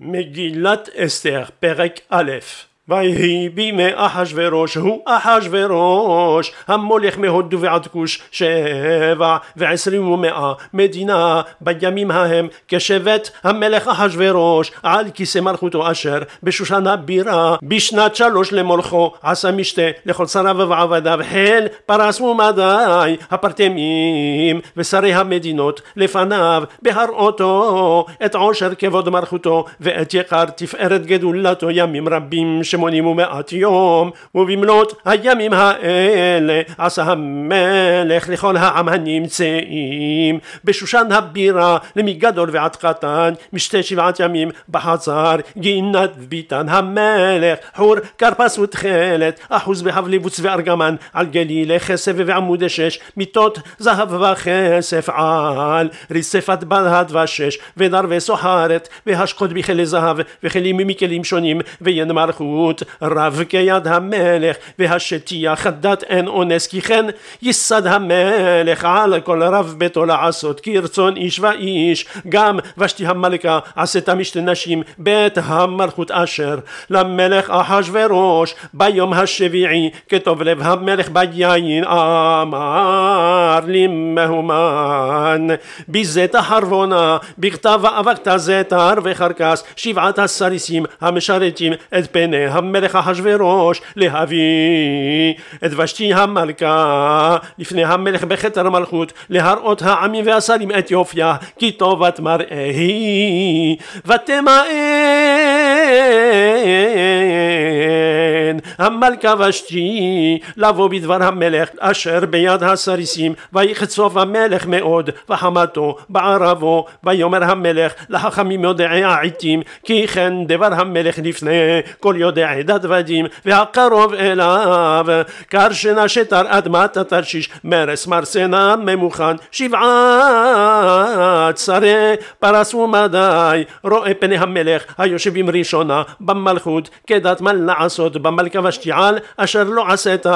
Megillat Esther, Perek Aleph. ויהי בימי אחשורוש הוא אחשורוש המולך מהודו ועד כוש שבע ועשרים ומאה מדינה בימים ההם כשבט המלך אחשורוש על כיסא מלכותו אשר בשושן הבירה בשנת שלוש למולכו עשה משתה לכל שריו ועבדיו חיל פרס ומדי הפרטמים ושרי המדינות לפניו בהראותו את עושר כבוד מלכותו ואת יקר תפארת גדולתו ימים רבים ש... שמונים ומעט יום, ובמלאת הימים האלה עשה המלך לכל העם הנמצאים, בשושן הבירה למגדול ועד חתן, משתי שבעת ימים בחצר, גינת ביתן המלך, חור כרפס ותכלת, אחוז בהב לבוץ וארגמן, על גלילי כסף ועמודי שש, מיטות זהב וכסף על, ריספת בלהד ושש, ונר וסוחרת, והשקות בכלי זהב, וכלים מכלים שונים, וינמר חור מלכות, רב כיד המלך, והשטיח הדת אין אונס, כי כן ייסד המלך על כל רב ביתו לעשות, כרצון איש ואיש, גם ושתי המלכה עשתה משתי נשים, בית המלכות אשר, למלך אחשורוש, ביום השביעי, כטוב לב המלך ביין, אמר לי מהומן, בזית החרבונה, בכתב האבקת זתר וחרקס, שבעת הסריסים המשרתים את פני המלך אחשורוש להביא את ושתי המלכה לפני המלך בכתר המלכות להראות העמים והשרים את יופייה כי טובת מראה היא ותמאן המלכה ושתי לבוא בדבר המלך אשר ביד הסריסים ויחצוף המלך מאוד וחמתו בערבו ויאמר המלך לחכמים יודעי העתים כי כן דבר המלך לפני כל יודעי דדבדים והקרוב אליו קרשנה שתר אדמת התרשיש מרס מרסנה ממוכן שבעה צרי פרס ומדי רואה פני המלך היושבים ראשונה במלכות כדת מה לעשות במלכה ושתיעל אשר לא עשית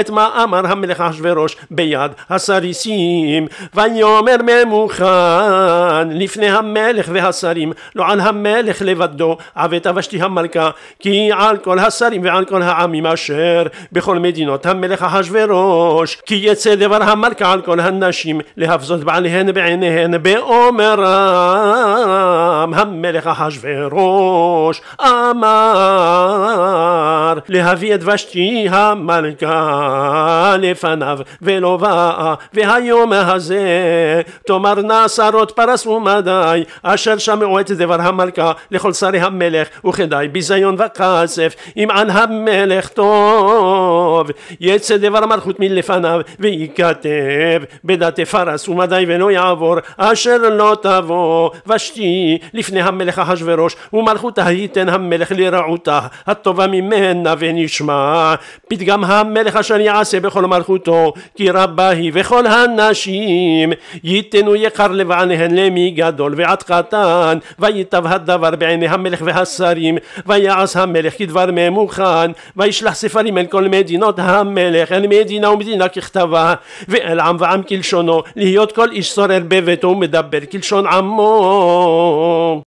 את מה אמר המלך אחשורוש ביד הסריסים ויאמר ממוכן לפני המלך והשרים לא על המלך לבדו עוותה ושתי המלכה כי על כל השרים ועל כל העמים אשר בכל מדינות המלך אחשורוש כי יצא דבר המלכה על כל הנשים להבזות בעליהן בעיניהן באומרם המלך אחשורוש אמר להביא את ושתי המלכה לפניו ולא באה והיום הזה תאמרנה שרות פרס ומדי אשר שמעו את דבר המלכה לכל שרי המלך וכדי ביזיון וכסף אם ען המלך טוב יצא דבר מלכות מלפניו וייכתב בדתי פרס ומדי ולא יעבור אשר לא תבוא ושתי לפני המלך אחשורוש ומלכותה ייתן המלך לרעותה הטובה ממנה ונשמע פתגם המלך אשר יעשה בכל מלכותו כי רבה היא וכל הנשים ייתנו יקר לבעניהן למי גדול ועד קטן ויטב הדבר בעיני המלך והשרים ויעש המלך כדבר ממוכן וישלח ספרים אל כל מדינות המלך אל מדינה ומדינה ככתבה ואל עם ועם כלשונו להיות כל איש סורר בביתו ומדבר כלשון עמו